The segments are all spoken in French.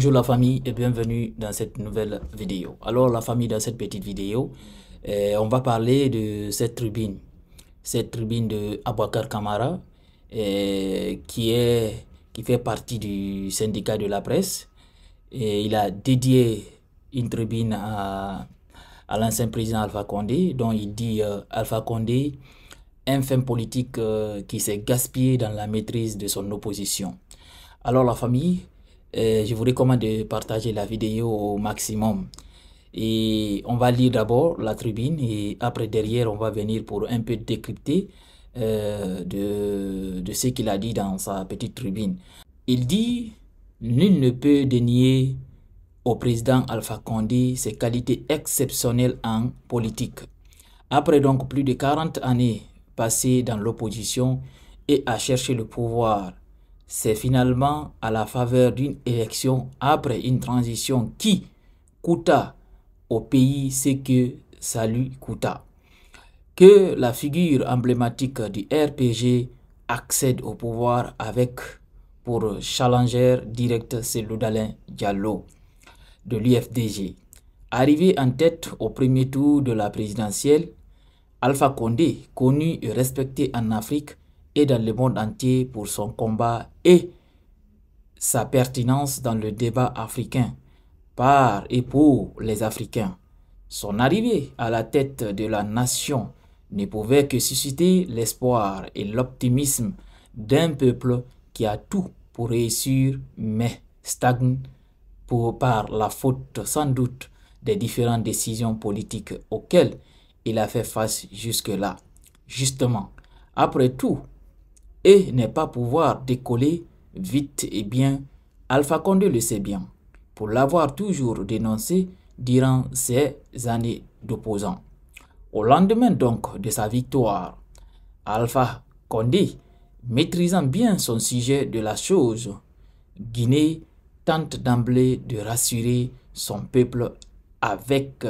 Bonjour la famille et bienvenue dans cette nouvelle vidéo. Alors la famille dans cette petite vidéo, eh, on va parler de cette tribune. Cette tribune de Abouakar Kamara eh, qui, est, qui fait partie du syndicat de la presse. Et il a dédié une tribune à, l'ancien président Alpha Condé dont il dit euh, Alpha Condé, un fin politique euh, qui s'est gaspillé dans la maîtrise de son opposition. Alors la famille, euh, je vous recommande de partager la vidéo au maximum. Et on va lire d'abord la tribune et après derrière on va venir pour un peu décrypter euh, de, de ce qu'il a dit dans sa petite tribune. Il dit « Nul ne peut dénier au président Alpha Condé ses qualités exceptionnelles en politique. Après donc plus de 40 années passées dans l'opposition et à chercher le pouvoir, c'est finalement à la faveur d'une élection après une transition qui coûta au pays ce que ça lui coûta. Que la figure emblématique du RPG accède au pouvoir avec pour challenger direct Loudalin Diallo de l'UFDG. Arrivé en tête au premier tour de la présidentielle, Alpha Condé, connu et respecté en Afrique, et dans le monde entier pour son combat et sa pertinence dans le débat africain par et pour les Africains. Son arrivée à la tête de la nation ne pouvait que susciter l'espoir et l'optimisme d'un peuple qui a tout pour réussir, mais stagne pour, par la faute sans doute des différentes décisions politiques auxquelles il a fait face jusque-là. Justement, après tout, et ne pas pouvoir décoller vite et eh bien, Alpha Condé le sait bien, pour l'avoir toujours dénoncé durant ses années d'opposant. Au lendemain donc de sa victoire, Alpha Condé, maîtrisant bien son sujet de la chose, Guinée tente d'emblée de rassurer son peuple avec,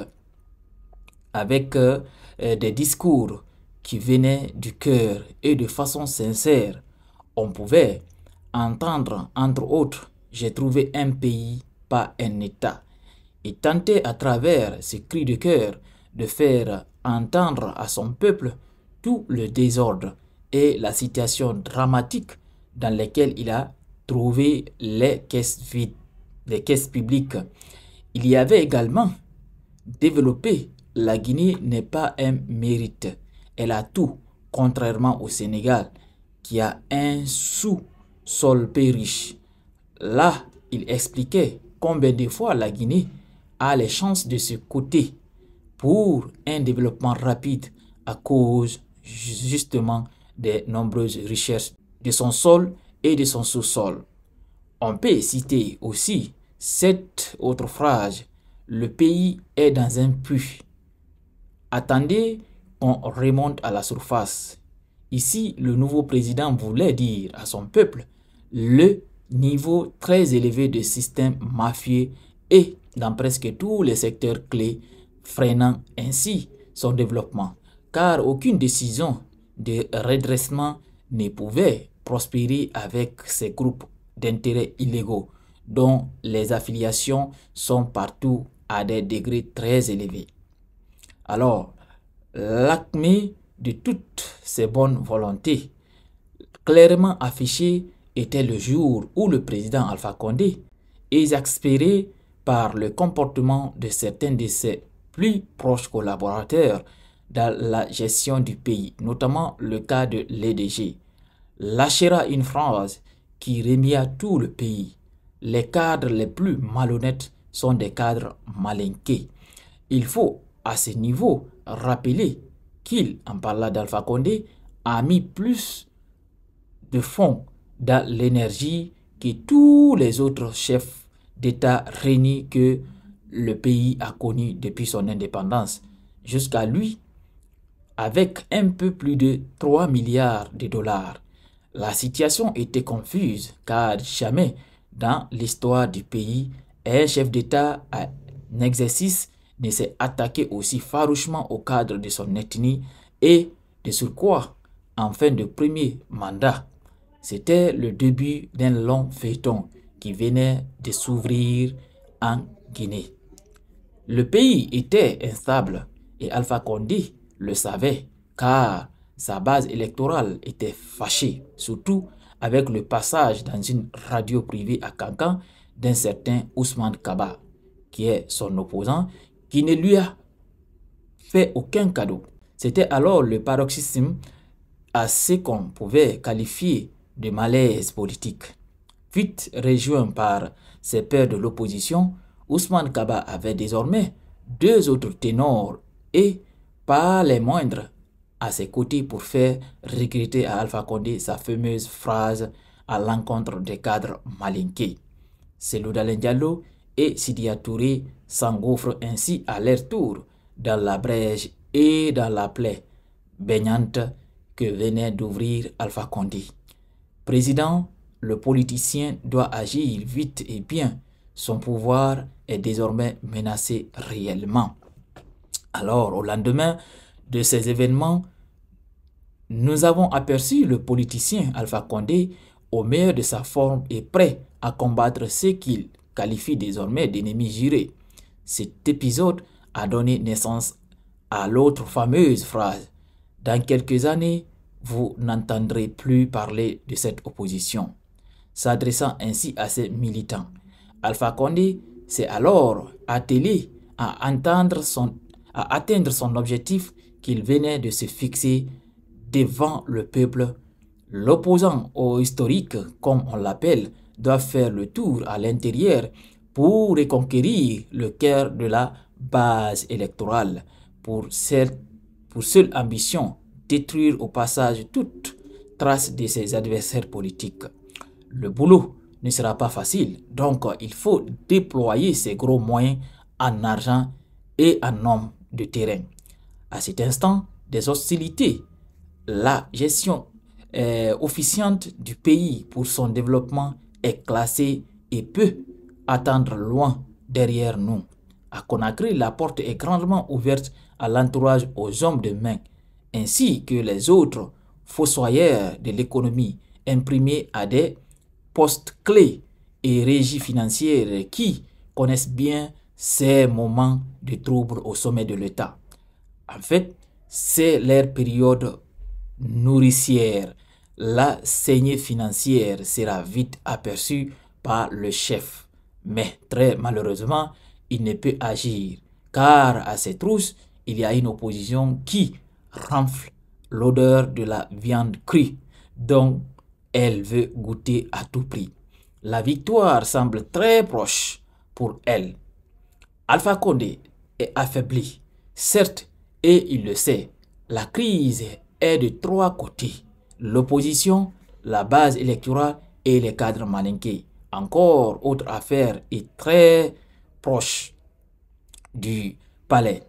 avec euh, des discours qui venait du cœur et de façon sincère, on pouvait entendre, entre autres, j'ai trouvé un pays, pas un État, et tenter à travers ces cris de cœur de faire entendre à son peuple tout le désordre et la situation dramatique dans laquelle il a trouvé les caisses vides, les caisses publiques. Il y avait également développé la Guinée n'est pas un mérite, elle a tout, contrairement au Sénégal, qui a un sous-sol riche. Là, il expliquait combien de fois la Guinée a les chances de se coter pour un développement rapide à cause justement des nombreuses richesses de son sol et de son sous-sol. On peut citer aussi cette autre phrase, le pays est dans un puits. Attendez on remonte à la surface. Ici, le nouveau président voulait dire à son peuple le niveau très élevé de système mafieux et dans presque tous les secteurs clés, freinant ainsi son développement, car aucune décision de redressement ne pouvait prospérer avec ces groupes d'intérêts illégaux dont les affiliations sont partout à des degrés très élevés. Alors, l'acmé de toutes ses bonnes volontés. Clairement affiché était le jour où le président Alpha Condé, exaspéré par le comportement de certains de ses plus proches collaborateurs dans la gestion du pays, notamment le cas de l'EDG, lâchera une phrase qui remia tout le pays. Les cadres les plus malhonnêtes sont des cadres malinqués. Il faut, à ce niveau, Rappeler qu'il, en parlant d'Alpha Condé, a mis plus de fonds dans l'énergie que tous les autres chefs d'État réunis que le pays a connu depuis son indépendance jusqu'à lui, avec un peu plus de 3 milliards de dollars. La situation était confuse car jamais dans l'histoire du pays, un chef d'État à ne s'est attaqué aussi farouchement au cadre de son ethnie et, de surcroît, en fin de premier mandat. C'était le début d'un long feuilleton qui venait de s'ouvrir en Guinée. Le pays était instable et Alpha Condé le savait car sa base électorale était fâchée, surtout avec le passage dans une radio privée à Cancan d'un certain Ousmane Kaba, qui est son opposant qui ne lui a fait aucun cadeau. C'était alors le paroxysme à ce qu'on pouvait qualifier de malaise politique. Vite rejoint par ses pairs de l'opposition, Ousmane Kaba avait désormais deux autres ténors et pas les moindres à ses côtés pour faire regretter à Alpha Condé sa fameuse phrase à l'encontre des cadres malinqués. C'est Diallo et Sidia Touré s'engouffrent ainsi à leur tour dans la brèche et dans la plaie baignante que venait d'ouvrir Alpha Condé. Président, le politicien doit agir vite et bien. Son pouvoir est désormais menacé réellement. Alors, au lendemain de ces événements, nous avons aperçu le politicien Alpha Condé au meilleur de sa forme et prêt à combattre ce qu'il désormais d'ennemi juré. Cet épisode a donné naissance à l'autre fameuse phrase Dans quelques années, vous n'entendrez plus parler de cette opposition, s'adressant ainsi à ses militants. Alpha Condé s'est alors attelé à, entendre son, à atteindre son objectif qu'il venait de se fixer devant le peuple, l'opposant au historique, comme on l'appelle, doit faire le tour à l'intérieur pour reconquérir le cœur de la base électorale pour, pour seule ambition détruire au passage toute trace de ses adversaires politiques. Le boulot ne sera pas facile, donc il faut déployer ses gros moyens en argent et en hommes de terrain. À cet instant, des hostilités, la gestion euh, officiante du pays pour son développement est classé et peut attendre loin derrière nous. À Conakry, la porte est grandement ouverte à l'entourage aux hommes de main, ainsi que les autres fossoyeurs de l'économie imprimés à des postes clés et régies financières qui connaissent bien ces moments de troubles au sommet de l'État. En fait, c'est leur période nourricière la saignée financière sera vite aperçue par le chef. Mais très malheureusement, il ne peut agir, car à ses trousses, il y a une opposition qui renfle l'odeur de la viande crue, dont elle veut goûter à tout prix. La victoire semble très proche pour elle. Alpha Condé est affaibli, certes, et il le sait. La crise est de trois côtés l'opposition, la base électorale et les cadres malinqués. Encore, autre affaire est très proche du palais.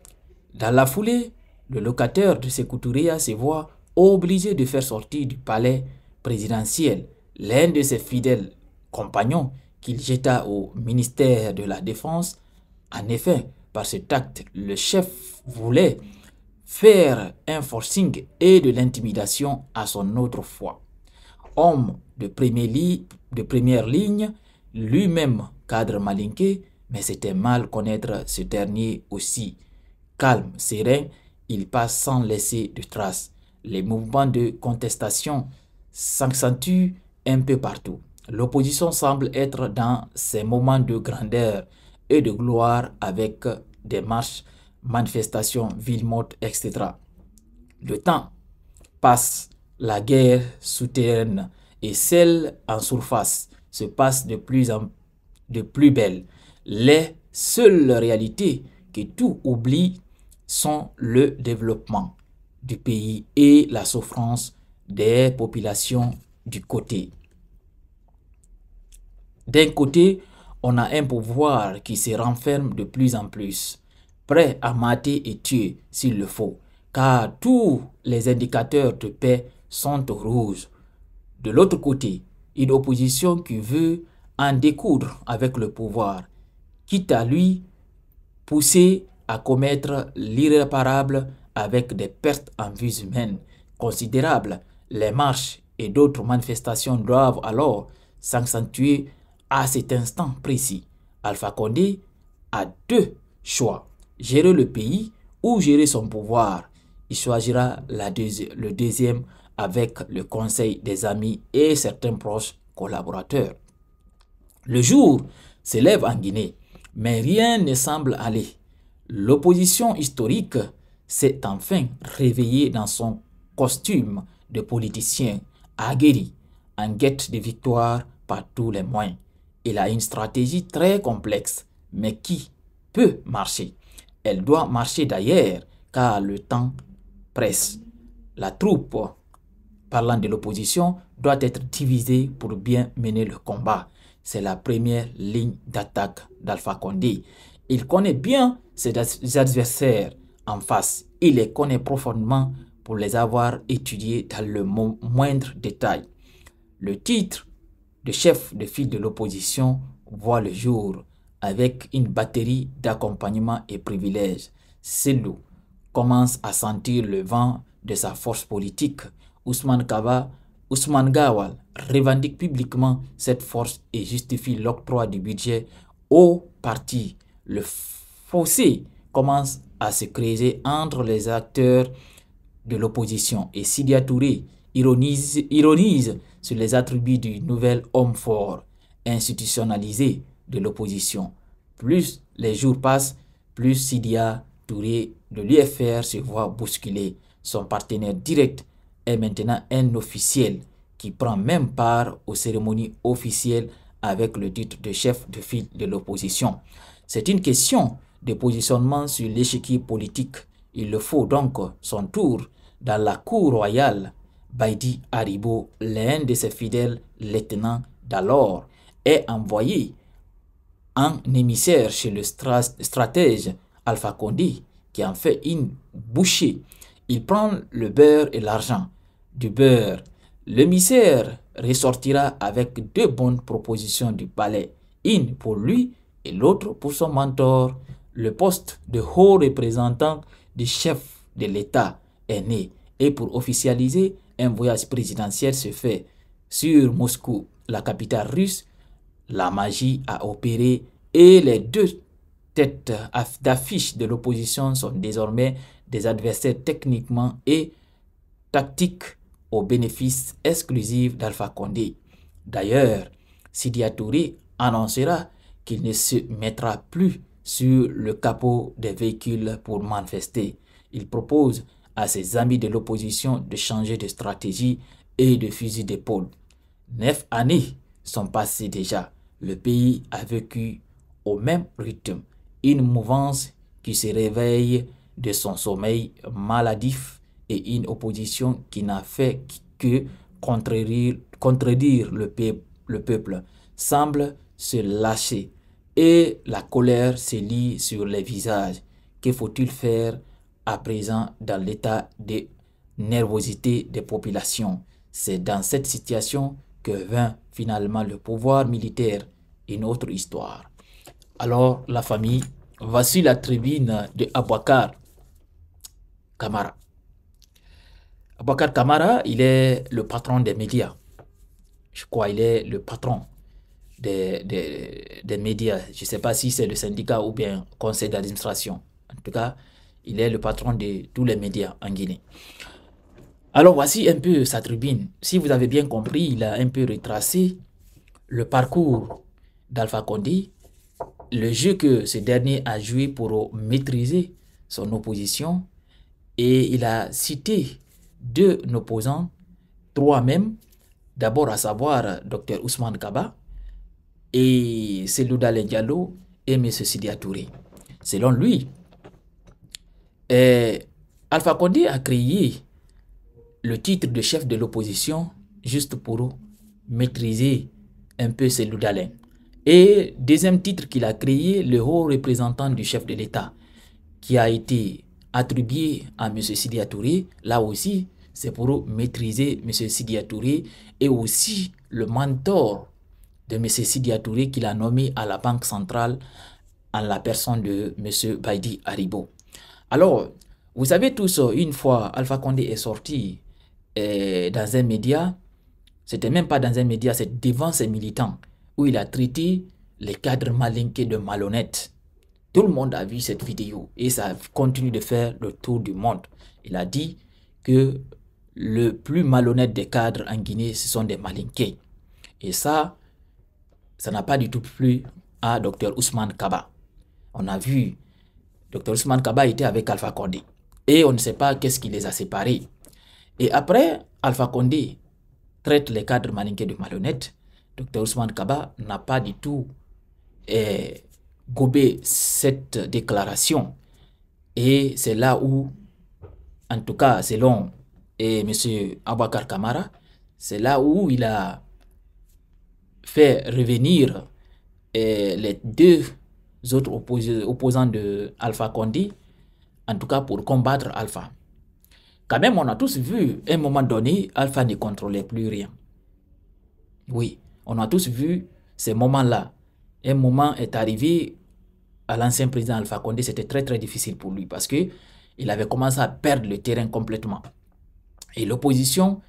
Dans la foulée, le locataire de Sekouturia se voit obligé de faire sortir du palais présidentiel l'un de ses fidèles compagnons qu'il jeta au ministère de la Défense. En effet, par cet acte, le chef voulait faire un forcing et de l'intimidation à son autre foi. Homme de, de première ligne, lui-même cadre malinqué, mais c'était mal connaître ce dernier aussi. Calme, serein, il passe sans laisser de traces. Les mouvements de contestation s'accentuent un peu partout. L'opposition semble être dans ses moments de grandeur et de gloire avec des marches manifestations, villes mortes, etc. Le temps passe, la guerre souterraine et celle en surface se passe de plus en de plus belle. Les seules réalités que tout oublie sont le développement du pays et la souffrance des populations du côté. D'un côté, on a un pouvoir qui se renferme de plus en plus prêt à mater et tuer s'il le faut, car tous les indicateurs de paix sont rouges. De l'autre côté, une opposition qui veut en découdre avec le pouvoir, quitte à lui pousser à commettre l'irréparable avec des pertes en vies humaines considérables. Les marches et d'autres manifestations doivent alors s'accentuer à cet instant précis. Alpha Condé a deux choix gérer le pays ou gérer son pouvoir. Il choisira le deuxième avec le conseil des amis et certains proches collaborateurs. Le jour s'élève en Guinée, mais rien ne semble aller. L'opposition historique s'est enfin réveillée dans son costume de politicien aguerri, en guette de victoire par tous les moyens. Il a une stratégie très complexe, mais qui peut marcher. Elle doit marcher d'ailleurs, car le temps presse. La troupe, parlant de l'opposition, doit être divisée pour bien mener le combat. C'est la première ligne d'attaque d'Alpha Condé. Il connaît bien ses adversaires en face. Il les connaît profondément pour les avoir étudiés dans le moindre détail. Le titre de chef de file de l'opposition voit le jour avec une batterie d'accompagnement et privilèges. Selou commence à sentir le vent de sa force politique. Ousmane Kaba, Ousmane Gawal revendique publiquement cette force et justifie l'octroi du budget au parti. Le fossé commence à se creuser entre les acteurs de l'opposition et Sidia Touré ironise, ironise sur les attributs du nouvel homme fort, institutionnalisé, de l'opposition. Plus les jours passent, plus Sidia Touré de l'UFR se voit bousculer. Son partenaire direct est maintenant un officiel qui prend même part aux cérémonies officielles avec le titre de chef de file de l'opposition. C'est une question de positionnement sur l'échiquier politique. Il le faut donc son tour dans la cour royale. Baidi Haribo, l'un de ses fidèles lieutenants d'alors, est envoyé un émissaire chez le stratège Alpha Condi, qui en fait une bouchée. Il prend le beurre et l'argent. Du beurre, l'émissaire ressortira avec deux bonnes propositions du palais, une pour lui et l'autre pour son mentor. Le poste de haut représentant du chef de l'État est né et pour officialiser, un voyage présidentiel se fait sur Moscou, la capitale russe, la magie a opéré et les deux têtes d'affiche de l'opposition sont désormais des adversaires techniquement et tactiques au bénéfice exclusif d'Alpha Condé. D'ailleurs, Sidia Touré annoncera qu'il ne se mettra plus sur le capot des véhicules pour manifester. Il propose à ses amis de l'opposition de changer de stratégie et de fusil d'épaule. Neuf années sont passées déjà le pays a vécu au même rythme une mouvance qui se réveille de son sommeil maladif et une opposition qui n'a fait que contredire, contredire le, peuple, semble se lâcher et la colère se lit sur les visages. Que faut-il faire à présent dans l'état de nervosité des populations C'est dans cette situation que vint Finalement, le pouvoir militaire, une autre histoire. Alors, la famille, voici la tribune de Abouakar Kamara. Abouakar Kamara, il est le patron des médias. Je crois il est le patron des, des, des médias. Je ne sais pas si c'est le syndicat ou bien conseil d'administration. En tout cas, il est le patron de tous les médias en Guinée. Alors voici un peu sa tribune. Si vous avez bien compris, il a un peu retracé le parcours d'Alpha Condé, le jeu que ce dernier a joué pour maîtriser son opposition et il a cité deux opposants, trois même, d'abord à savoir Dr Ousmane Kaba et Selouda Diallo et M. Sidia Touré. Selon lui, eh, Alpha Condé a créé le titre de chef de l'opposition juste pour maîtriser un peu ses d'Alain. Et deuxième titre qu'il a créé, le haut représentant du chef de l'État, qui a été attribué à M. Sidia Touré. Là aussi, c'est pour maîtriser M. Sidia Touré et aussi le mentor de M. Sidia Touré qu'il a nommé à la Banque centrale en la personne de M. Baidi Aribo. Alors, vous savez tous, une fois Alpha Condé est sorti euh, dans un média, c'était même pas dans un média, c'est devant ses militants, où il a traité les cadres malinqués de malhonnêtes. Tout le monde a vu cette vidéo et ça continue de faire le tour du monde. Il a dit que le plus malhonnête des cadres en Guinée, ce sont des malinqués. Et ça, ça n'a pas du tout plu à Dr Ousmane Kaba. On a vu, Dr Ousmane Kaba était avec Alpha Condé. Et on ne sait pas qu'est-ce qui les a séparés. Et après, Alpha Condé traite les cadres malinqués de marionnettes. Dr Ousmane Kaba n'a pas du tout eh, gobé cette déclaration. Et c'est là où, en tout cas selon eh, M. Abakar Kamara, c'est là où il a fait revenir eh, les deux autres opposants de Alpha Condé, en tout cas pour combattre Alpha. Quand même, on a tous vu, à un moment donné, Alpha ne contrôlait plus rien. Oui, on a tous vu ces moments-là. Un moment est arrivé à l'ancien président Alpha Condé, c'était très très difficile pour lui parce que il avait commencé à perdre le terrain complètement. Et l'opposition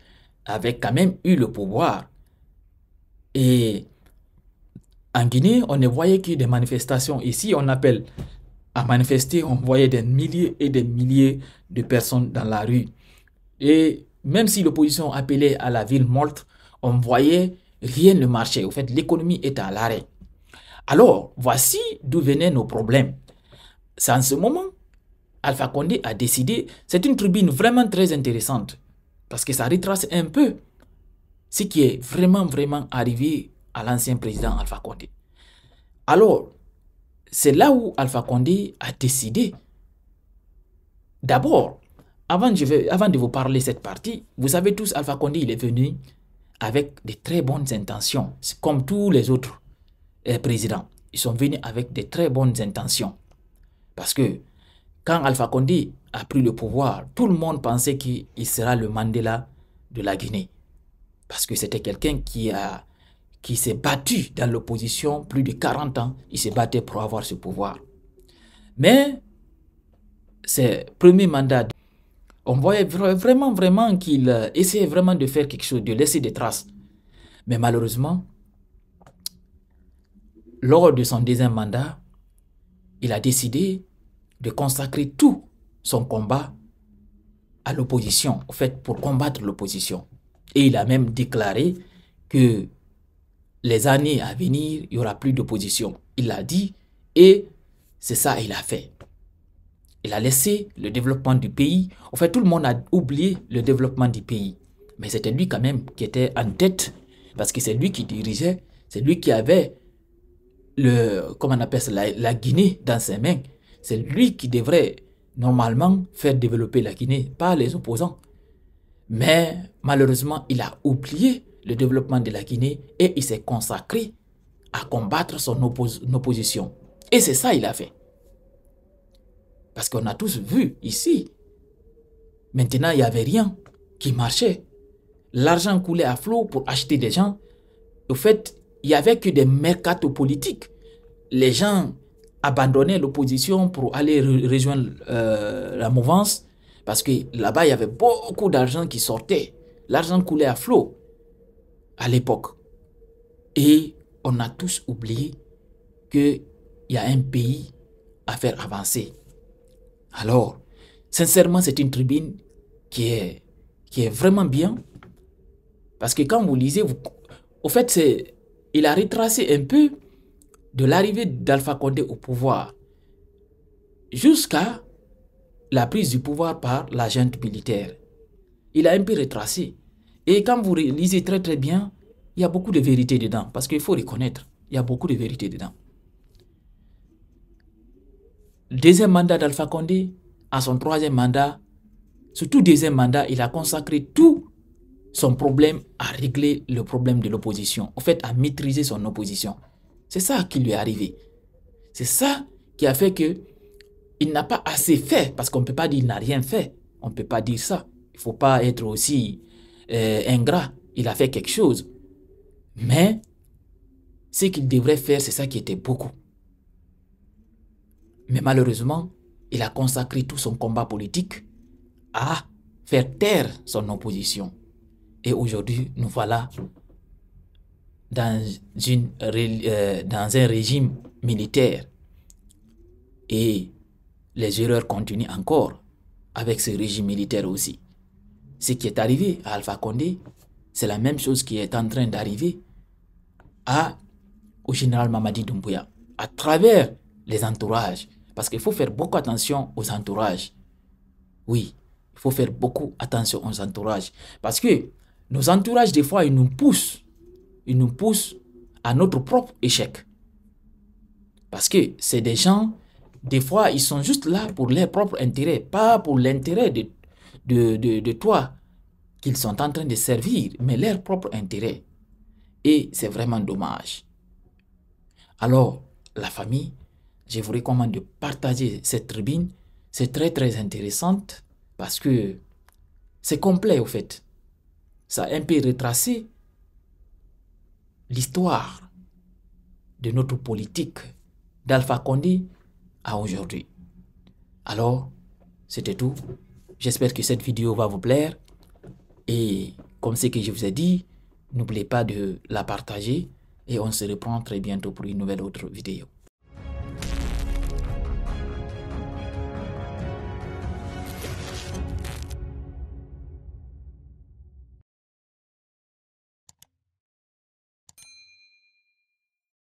avait quand même eu le pouvoir. Et en Guinée, on ne voyait que des manifestations. Ici, on appelle à manifester, on voyait des milliers et des milliers de personnes dans la rue. Et même si l'opposition appelait à la ville morte, on voyait rien ne marchait. Au fait, l'économie était à l'arrêt. Alors, voici d'où venaient nos problèmes. C'est en ce moment, Alpha Condé a décidé, c'est une tribune vraiment très intéressante, parce que ça retrace un peu ce qui est vraiment, vraiment arrivé à l'ancien président Alpha Condé. Alors, c'est là où Alpha Condé a décidé. D'abord, avant, avant de vous parler de cette partie, vous savez tous, Alpha Condé, il est venu avec de très bonnes intentions, comme tous les autres euh, présidents. Ils sont venus avec de très bonnes intentions. Parce que quand Alpha Condé a pris le pouvoir, tout le monde pensait qu'il sera le Mandela de la Guinée. Parce que c'était quelqu'un qui a qui s'est battu dans l'opposition plus de 40 ans. Il s'est battu pour avoir ce pouvoir. Mais ses premiers mandats, on voyait vraiment, vraiment qu'il euh, essayait vraiment de faire quelque chose, de laisser des traces. Mais malheureusement, lors de son deuxième mandat, il a décidé de consacrer tout son combat à l'opposition, en fait, pour combattre l'opposition. Et il a même déclaré que les années à venir, il n'y aura plus d'opposition. Il l'a dit et c'est ça il a fait. Il a laissé le développement du pays. En fait, tout le monde a oublié le développement du pays. Mais c'était lui quand même qui était en tête parce que c'est lui qui dirigeait, c'est lui qui avait le, comment on appelle la Guinée dans ses mains. C'est lui qui devrait normalement faire développer la Guinée, pas les opposants. Mais malheureusement, il a oublié le développement de la Guinée et il s'est consacré à combattre son opposition. Et c'est ça il a fait. Parce qu'on a tous vu ici, maintenant il n'y avait rien qui marchait. L'argent coulait à flot pour acheter des gens. Au fait, il n'y avait que des mercato politiques. Les gens abandonnaient l'opposition pour aller rejoindre euh, la mouvance parce que là-bas, il y avait beaucoup d'argent qui sortait. L'argent coulait à flot à l'époque. Et on a tous oublié qu'il y a un pays à faire avancer. Alors, sincèrement, c'est une tribune qui est, qui est vraiment bien. Parce que quand vous lisez, vous, au fait, il a retracé un peu de l'arrivée d'Alpha Condé au pouvoir jusqu'à la prise du pouvoir par la militaire. Il a un peu retracé. Et quand vous lisez très très bien, il y a beaucoup de vérité dedans, parce qu'il faut reconnaître, il y a beaucoup de vérité dedans. Le deuxième mandat d'Alpha Condé, à son troisième mandat, ce tout deuxième mandat, il a consacré tout son problème à régler le problème de l'opposition, en fait à maîtriser son opposition. C'est ça qui lui est arrivé. C'est ça qui a fait que il n'a pas assez fait, parce qu'on ne peut pas dire qu'il n'a rien fait. On ne peut pas dire ça. Il ne faut pas être aussi ingrat, euh, il a fait quelque chose. Mais ce qu'il devrait faire, c'est ça qui était beaucoup. Mais malheureusement, il a consacré tout son combat politique à faire taire son opposition. Et aujourd'hui, nous voilà dans, euh, dans un régime militaire. Et les erreurs continuent encore avec ce régime militaire aussi ce qui est arrivé à Alpha Condé, c'est la même chose qui est en train d'arriver à, au général Mamadi Doumbouya, à travers les entourages. Parce qu'il faut faire beaucoup attention aux entourages. Oui, il faut faire beaucoup attention aux entourages. Parce que nos entourages, des fois, ils nous poussent. Ils nous poussent à notre propre échec. Parce que c'est des gens, des fois, ils sont juste là pour leur propre intérêt, pas pour l'intérêt de de, toi qu'ils sont en train de servir, mais leur propre intérêt. Et c'est vraiment dommage. Alors, la famille, je vous recommande de partager cette tribune. C'est très très intéressante parce que c'est complet au fait. Ça a un peu retracé l'histoire de notre politique d'Alpha Condé à aujourd'hui. Alors, c'était tout. J'espère que cette vidéo va vous plaire. Et comme ce que je vous ai dit, n'oubliez pas de la partager. Et on se reprend très bientôt pour une nouvelle autre vidéo.